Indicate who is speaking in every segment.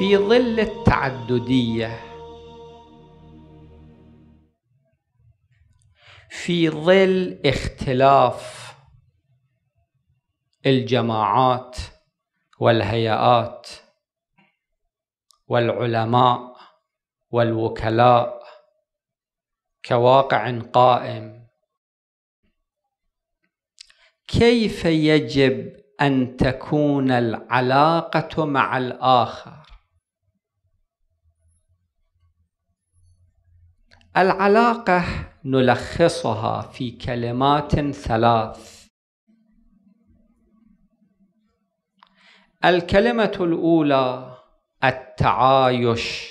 Speaker 1: في ظل التعدديه في ظل اختلاف الجماعات والهيئات والعلماء والوكلاء كواقع قائم كيف يجب ان تكون العلاقه مع الاخر العلاقة نلخصها في كلمات ثلاث الكلمة الأولى التعايش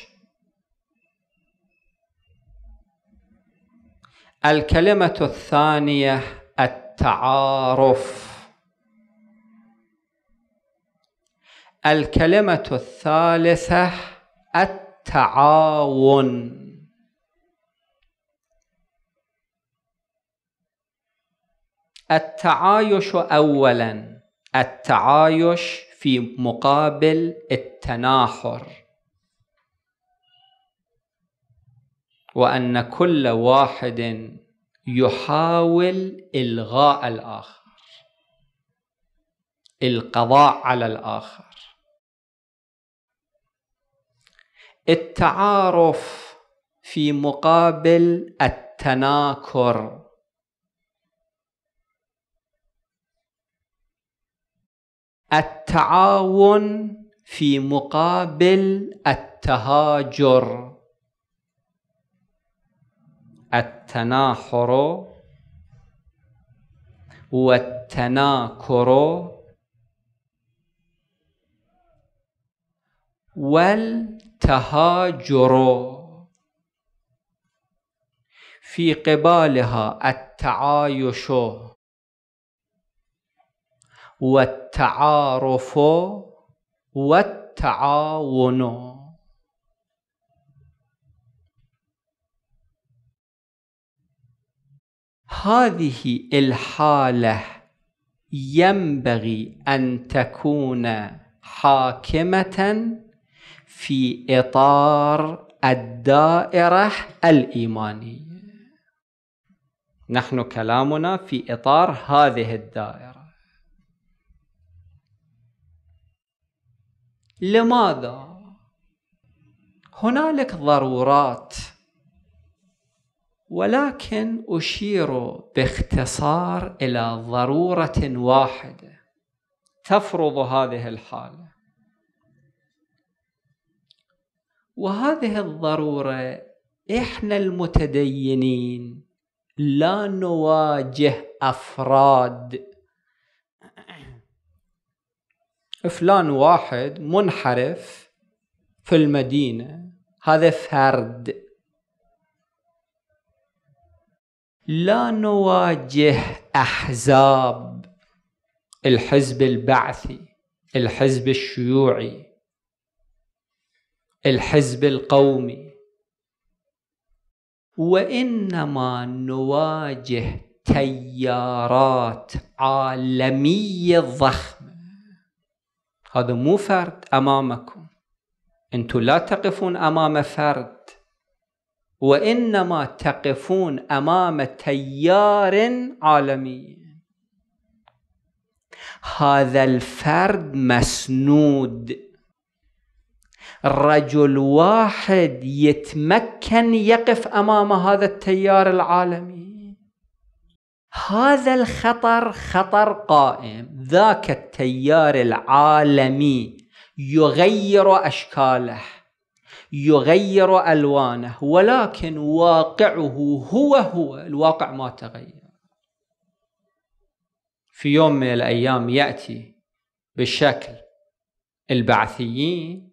Speaker 1: الكلمة الثانية التعارف الكلمة الثالثة التعاون التعايش اولا التعايش في مقابل التناحر وان كل واحد يحاول الغاء الاخر القضاء على الاخر التعارف في مقابل التناكر التعاون في مقابل التهاجر التناحر والتناكر والتهاجر في قبالها التعايش والتعارف والتعاون هذه الحاله ينبغي ان تكون حاكمه في اطار الدائره الايمانيه نحن كلامنا في اطار هذه الدائره لماذا هنالك ضرورات ولكن اشير باختصار الى ضروره واحده تفرض هذه الحاله وهذه الضروره احنا المتدينين لا نواجه افراد فلان واحد منحرف في المدينة هذا فرد لا نواجه أحزاب الحزب البعثي الحزب الشيوعي الحزب القومي وانما نواجه تيارات عالميه ضخمه هذا مو فرد أمامكم أنتم لا تقفون أمام فرد وإنما تقفون أمام تيار عالمي هذا الفرد مسنود رجل واحد يتمكن يقف امام هذا التيار العالمي هذا الخطر خطر قائم ذاك التيار العالمي يغير أشكاله يغير ألوانه ولكن واقعه هو هو الواقع ما تغير في يوم من الأيام يأتي بشكل البعثيين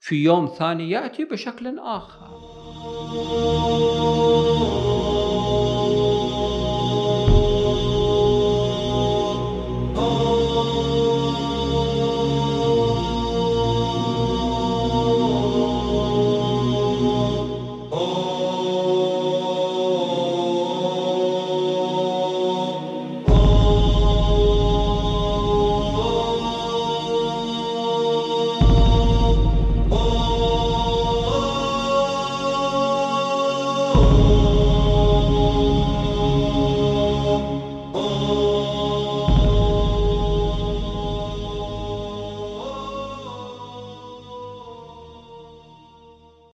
Speaker 1: في يوم ثاني يأتي بشكل آخر